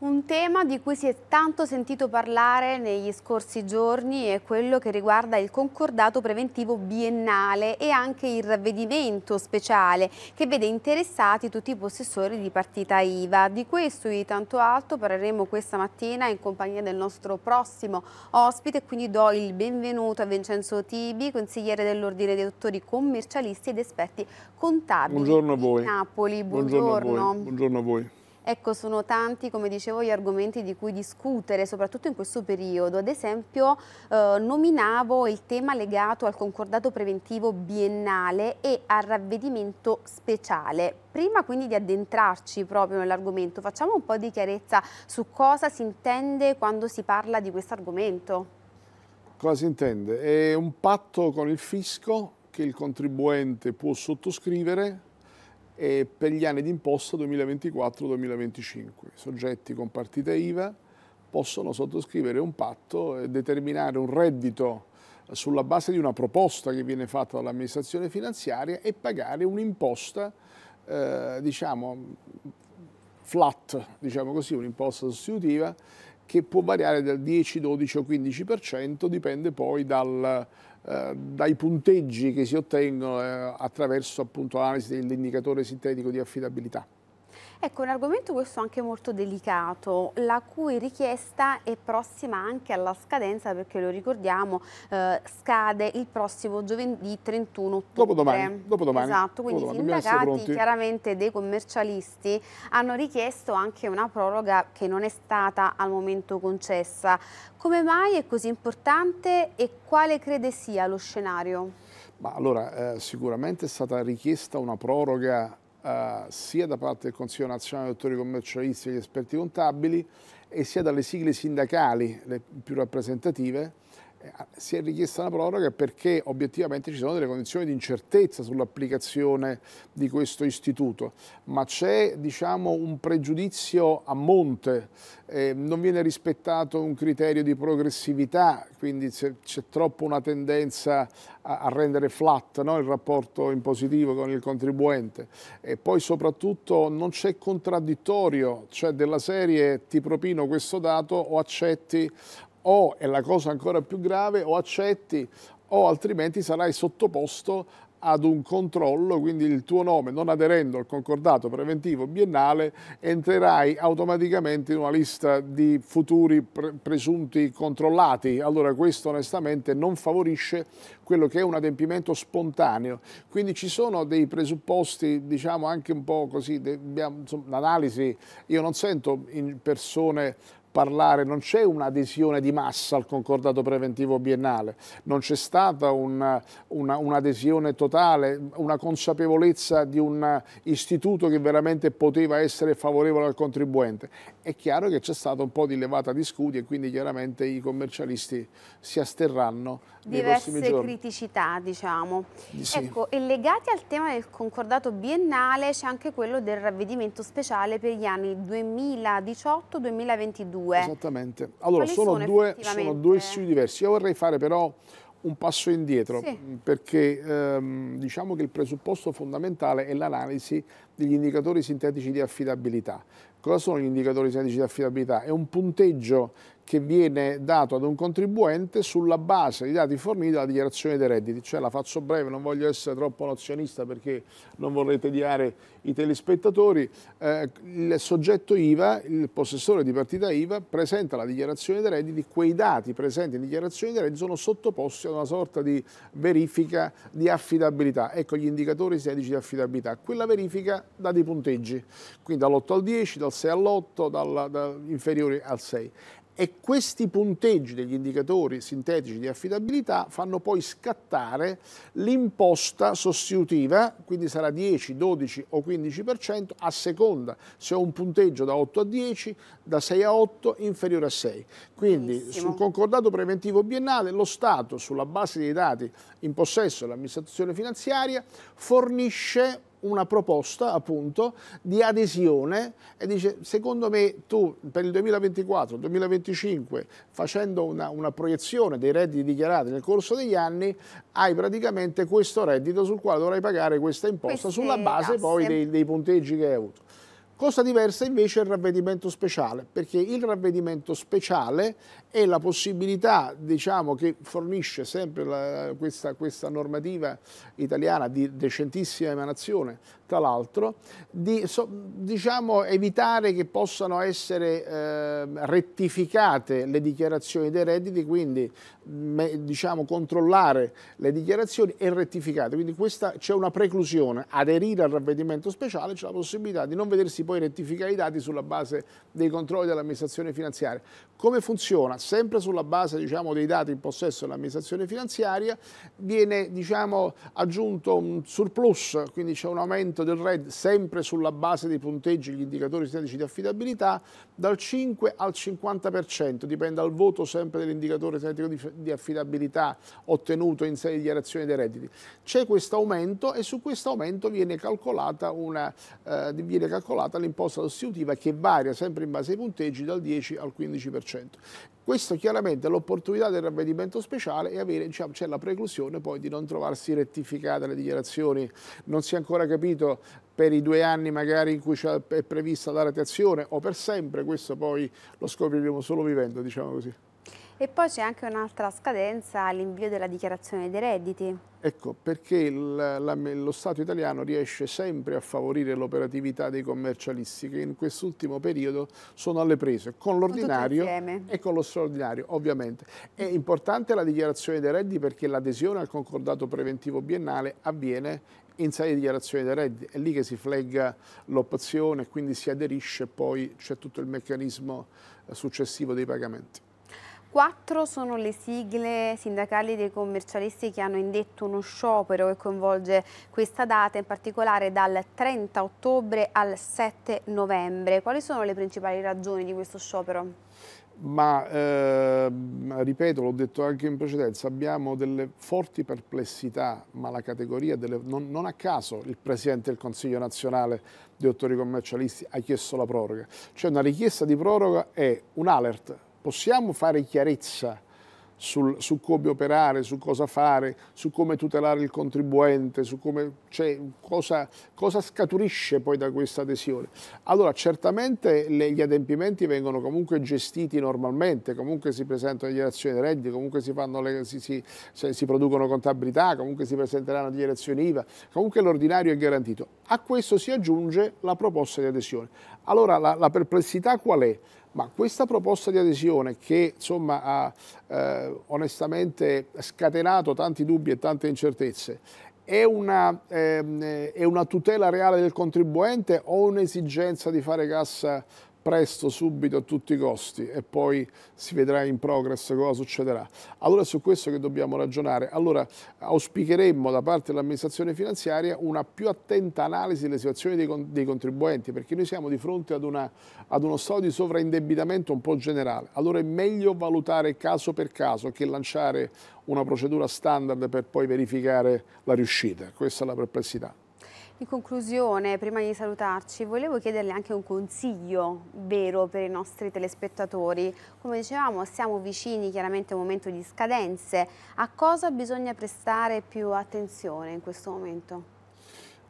Un tema di cui si è tanto sentito parlare negli scorsi giorni è quello che riguarda il concordato preventivo biennale e anche il ravvedimento speciale che vede interessati tutti i possessori di partita IVA. Di questo e di tanto altro parleremo questa mattina in compagnia del nostro prossimo ospite, quindi do il benvenuto a Vincenzo Tibi, consigliere dell'Ordine dei Dottori Commercialisti ed Esperti Contabili Buongiorno a voi. Napoli. Buongiorno. Buongiorno a voi. Buongiorno a voi. Ecco, sono tanti, come dicevo, gli argomenti di cui discutere, soprattutto in questo periodo. Ad esempio, eh, nominavo il tema legato al concordato preventivo biennale e al ravvedimento speciale. Prima quindi di addentrarci proprio nell'argomento, facciamo un po' di chiarezza su cosa si intende quando si parla di questo argomento. Cosa si intende? È un patto con il fisco che il contribuente può sottoscrivere e per gli anni d'imposta 2024-2025. I soggetti con partita IVA possono sottoscrivere un patto e determinare un reddito sulla base di una proposta che viene fatta dall'amministrazione finanziaria e pagare un'imposta, eh, diciamo, flat, diciamo così, un'imposta sostitutiva che può variare dal 10, 12 o 15%, dipende poi dal, eh, dai punteggi che si ottengono eh, attraverso l'analisi dell'indicatore sintetico di affidabilità. Ecco, un argomento questo anche molto delicato, la cui richiesta è prossima anche alla scadenza, perché lo ricordiamo, eh, scade il prossimo giovedì 31 ottobre. Dopodomani. Dopodomani. Esatto, quindi i sindacati chiaramente dei commercialisti hanno richiesto anche una proroga che non è stata al momento concessa. Come mai è così importante e quale crede sia lo scenario? Ma allora, eh, sicuramente è stata richiesta una proroga eh, sia da parte del Consiglio nazionale degli autori commercialisti e degli esperti contabili e sia dalle sigle sindacali le più rappresentative eh, si è richiesta una proroga perché obiettivamente ci sono delle condizioni di incertezza sull'applicazione di questo istituto, ma c'è diciamo, un pregiudizio a monte, eh, non viene rispettato un criterio di progressività, quindi c'è troppo una tendenza a, a rendere flat no? il rapporto impositivo con il contribuente e poi soprattutto non c'è contraddittorio, cioè della serie ti propino questo dato o accetti o è la cosa ancora più grave, o accetti o altrimenti sarai sottoposto ad un controllo, quindi il tuo nome non aderendo al concordato preventivo biennale entrerai automaticamente in una lista di futuri pre presunti controllati. Allora questo onestamente non favorisce quello che è un adempimento spontaneo. Quindi ci sono dei presupposti, diciamo anche un po' così, l'analisi, io non sento in persone parlare, non c'è un'adesione di massa al concordato preventivo biennale, non c'è stata un'adesione un, un totale, una consapevolezza di un istituto che veramente poteva essere favorevole al contribuente. È chiaro che c'è stata un po' di levata di scudi e quindi chiaramente i commercialisti si asterranno diverse criticità, diciamo. Sì. Ecco, e legati al tema del concordato biennale c'è anche quello del ravvedimento speciale per gli anni 2018-2022 due. Esattamente. Allora, sono, sono, due, sono, due, studi diversi. Io vorrei fare però un passo indietro sì. Mm, perché ehm, diciamo che il presupposto fondamentale è l'analisi degli indicatori sintetici di affidabilità. Cosa sono gli indicatori sintetici di affidabilità? È un punteggio che viene dato ad un contribuente sulla base dei dati forniti dalla dichiarazione dei redditi. Cioè la faccio breve, non voglio essere troppo nozionista perché non vorrei tediare i telespettatori. Eh, il soggetto IVA, il possessore di partita IVA, presenta la dichiarazione dei redditi, quei dati presenti in dichiarazione dei redditi sono sottoposti a una sorta di verifica di affidabilità. Ecco gli indicatori 16 di affidabilità. Quella verifica dà dei punteggi, quindi dall'8 al 10, dal 6 all'8, dal, dal inferiore al 6 e questi punteggi degli indicatori sintetici di affidabilità fanno poi scattare l'imposta sostitutiva, quindi sarà 10, 12 o 15% a seconda se ho un punteggio da 8 a 10, da 6 a 8, inferiore a 6. Quindi Benissimo. sul concordato preventivo biennale lo Stato, sulla base dei dati in possesso dell'amministrazione finanziaria, fornisce una proposta appunto di adesione e dice secondo me tu per il 2024-2025 facendo una, una, proiezione dei redditi dichiarati nel corso degli anni hai praticamente questo reddito sul quale dovrai pagare questa imposta Queste sulla base tasse. poi dei, dei punteggi che hai avuto. Cosa diversa invece è il ravvedimento speciale, perché il ravvedimento speciale è la possibilità diciamo, che fornisce sempre la, questa, questa, normativa italiana di decentissima emanazione, tra l'altro, di so, diciamo, evitare che possano essere eh, rettificate le dichiarazioni dei redditi, quindi me, diciamo, controllare le dichiarazioni e rettificate. Quindi c'è una preclusione, aderire al ravvedimento speciale c'è la possibilità di non vedersi poi rettifica i dati sulla base dei controlli dell'amministrazione finanziaria. Come funziona? Sempre sulla base diciamo, dei dati in possesso dell'amministrazione finanziaria viene diciamo, aggiunto un surplus, quindi c'è un aumento del RED sempre sulla base dei punteggi, gli indicatori statici di affidabilità, dal 5 al 50%, dipende dal voto sempre dell'indicatore statico di, di affidabilità ottenuto in sede di dichiarazione dei redditi. C'è questo aumento e su questo aumento viene calcolata, una, eh, viene calcolata l'imposta sostitutiva che varia sempre in base ai punteggi dal 10 al 15%. Questo chiaramente è l'opportunità del ravvedimento speciale e avere, diciamo, c'è la preclusione poi di non trovarsi rettificate le dichiarazioni. Non si è ancora capito per i due anni magari in cui è prevista la ratazione o per sempre, questo poi lo scopriremo solo vivendo, diciamo così. E poi c'è anche un'altra scadenza, l'invio della dichiarazione dei redditi. Ecco, perché il, la, lo Stato italiano riesce sempre a favorire l'operatività dei commercialisti che in quest'ultimo periodo sono alle prese con l'ordinario e con lo straordinario, ovviamente. È importante la dichiarazione dei redditi perché l'adesione al concordato preventivo biennale avviene in sede di dichiarazione dei redditi, è lì che si flegga l'opzione, quindi si aderisce e poi c'è tutto il meccanismo eh, successivo dei pagamenti. Quattro sono le sigle sindacali dei commercialisti che hanno indetto uno sciopero che coinvolge questa data, in particolare dal 30 ottobre al 7 novembre. Quali sono le principali ragioni di questo sciopero? ma eh, ripeto, l'ho detto anche in precedenza, abbiamo delle forti perplessità, ma la categoria, delle, non, non, a caso il Presidente del Consiglio nazionale dei dottori commercialisti ha chiesto la proroga, cioè una richiesta di proroga è un alert possiamo fare chiarezza sul, su come operare, su cosa fare, su come tutelare il contribuente, su come, cioè, cosa, cosa, scaturisce poi da questa adesione. Allora, certamente le, gli adempimenti vengono comunque gestiti normalmente, comunque si presentano dichiarazioni di reddito, comunque si, le, si, si, si, producono contabilità, comunque si presenteranno dichiarazioni IVA, comunque l'ordinario è garantito. A questo si aggiunge la proposta di adesione. Allora, la, la perplessità qual è? Ma questa proposta di adesione che insomma, ha eh, onestamente scatenato tanti dubbi e tante incertezze è una, ehm, è una tutela reale del contribuente o un'esigenza di fare cassa presto, subito, a tutti i costi e poi si vedrà in progress cosa succederà. Allora è su questo che dobbiamo ragionare. Allora auspicheremmo da parte dell'amministrazione finanziaria una più attenta analisi delle situazioni dei, dei contribuenti perché noi siamo di fronte ad, una, ad, uno stato di sovraindebitamento un po' generale. Allora è meglio valutare caso per caso che lanciare una procedura standard per poi verificare la riuscita. Questa è la perplessità. In conclusione, prima di salutarci, volevo chiederle anche un consiglio vero per i nostri telespettatori. Come dicevamo, siamo vicini chiaramente a un momento di scadenze. A cosa bisogna prestare più attenzione in questo momento?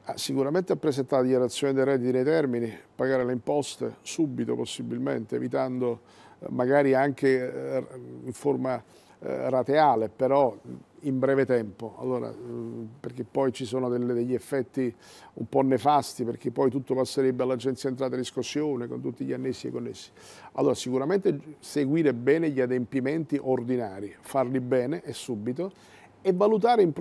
Ah, sicuramente a presentare la dichiarazione dei redditi nei termini, pagare le imposte subito possibilmente, evitando eh, magari anche eh, in forma eh, rateale, però in breve tempo, allora, eh, perché poi ci sono delle, degli effetti un po' nefasti, perché poi tutto passerebbe all'agenzia entrata e riscossione con tutti gli annessi e connessi. Allora sicuramente seguire bene gli adempimenti ordinari, farli bene e subito e valutare in,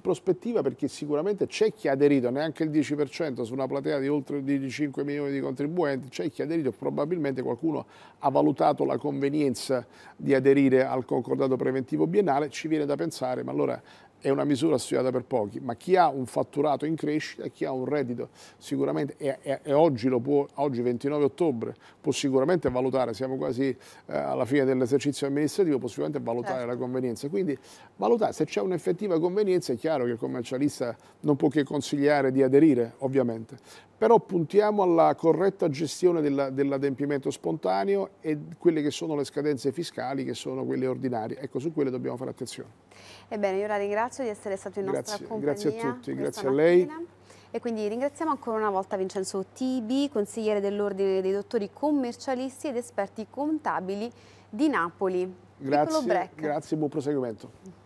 prospettiva perché sicuramente c'è chi ha aderito neanche il 10% su una platea di oltre di 5 milioni di contribuenti, c'è chi ha aderito, probabilmente qualcuno ha valutato la convenienza di aderire al concordato preventivo biennale, ci viene da pensare, ma allora è una misura studiata per pochi, ma chi ha un fatturato in crescita, chi ha un reddito sicuramente, e, oggi lo può, oggi 29 ottobre, può sicuramente valutare, siamo quasi eh, alla fine dell'esercizio amministrativo, può sicuramente valutare certo. la convenienza. Quindi valutare, se c'è un'effettiva convenienza è chiaro che il commercialista non può che consigliare di aderire, ovviamente. Però puntiamo alla corretta gestione dell'adempimento spontaneo e quelle che sono le scadenze fiscali, che sono quelle ordinarie. Ecco, su quelle dobbiamo fare attenzione. Ebbene, io la ringrazio di essere stato in nostra grazie, compagnia. Grazie a tutti, grazie mattina. a lei. E quindi ringraziamo ancora una volta Vincenzo Tibi, consigliere dell'Ordine dei Dottori Commercialisti ed Esperti Contabili di Napoli. Grazie, grazie buon proseguimento.